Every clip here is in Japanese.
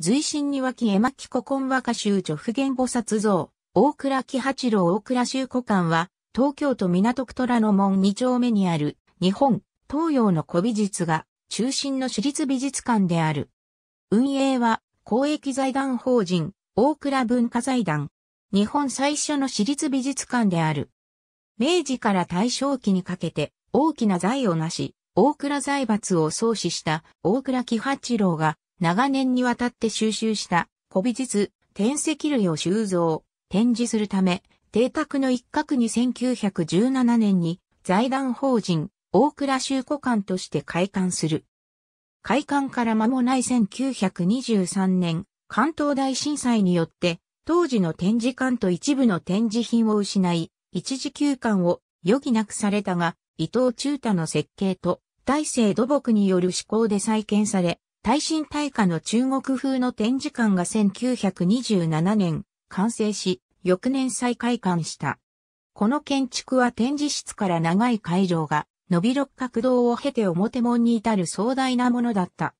随身に湧き絵巻古今和歌集直言菩薩像、大倉喜八郎大倉修古館は、東京都港区虎ノ門2丁目にある、日本、東洋の古美術が、中心の私立美術館である。運営は、公益財団法人、大倉文化財団。日本最初の私立美術館である。明治から大正期にかけて、大きな財を成し、大倉財閥を創始した大倉喜八郎が長年にわたって収集した古美術、天石類を収蔵、展示するため、邸宅の一角に1917年に財団法人大倉修古館として開館する。開館から間もない1923年、関東大震災によって当時の展示館と一部の展示品を失い、一時休館を余儀なくされたが、伊藤忠太の設計と大政土木による施工で再建され、耐震耐火の中国風の展示館が1927年完成し、翌年再開館した。この建築は展示室から長い会場が、伸び六角堂を経て表門に至る壮大なものだった。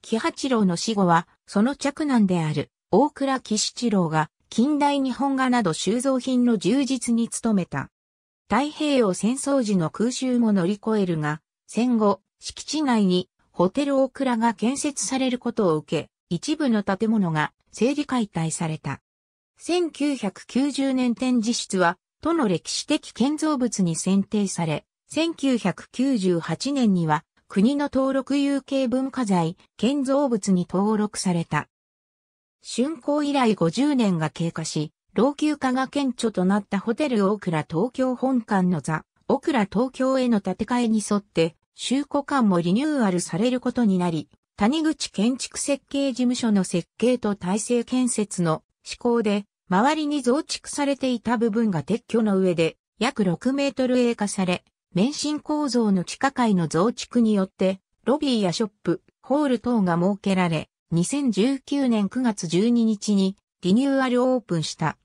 木八郎の死後は、その着難である、大倉岸七郎が、近代日本画など収蔵品の充実に努めた。太平洋戦争時の空襲も乗り越えるが、戦後、敷地内にホテルオークラが建設されることを受け、一部の建物が整理解体された。1990年展示室は、都の歴史的建造物に選定され、1998年には国の登録有形文化財建造物に登録された。竣工以来50年が経過し、老朽化が顕著となったホテルオークラ東京本館の座、オクラ東京への建て替えに沿って、州庫館もリニューアルされることになり、谷口建築設計事務所の設計と体制建設の施行で、周りに増築されていた部分が撤去の上で、約6メートル栄化され、免震構造の地下階の増築によって、ロビーやショップ、ホール等が設けられ、2019年9月12日にリニューアルオープンした。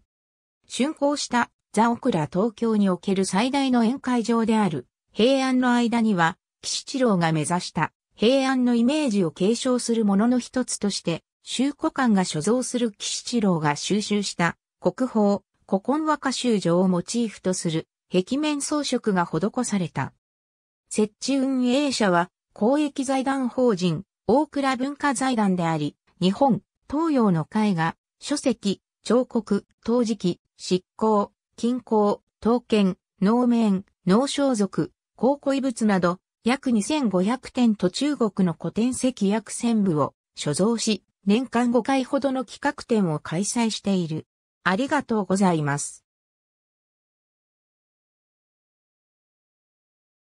竣工したザ・オクラ東京における最大の宴会場である平安の間には岸地郎が目指した平安のイメージを継承するものの一つとして、修古館が所蔵する岸地郎が収集した国宝、古今和歌集上をモチーフとする壁面装飾が施された。設置運営者は公益財団法人大倉文化財団であり、日本、東洋の絵画、書籍、彫刻、陶磁器、執行、金工、刀剣、能面、能装束、考古遺物など、約2500点と中国の古典石約1000部を所蔵し、年間5回ほどの企画展を開催している。ありがとうございます。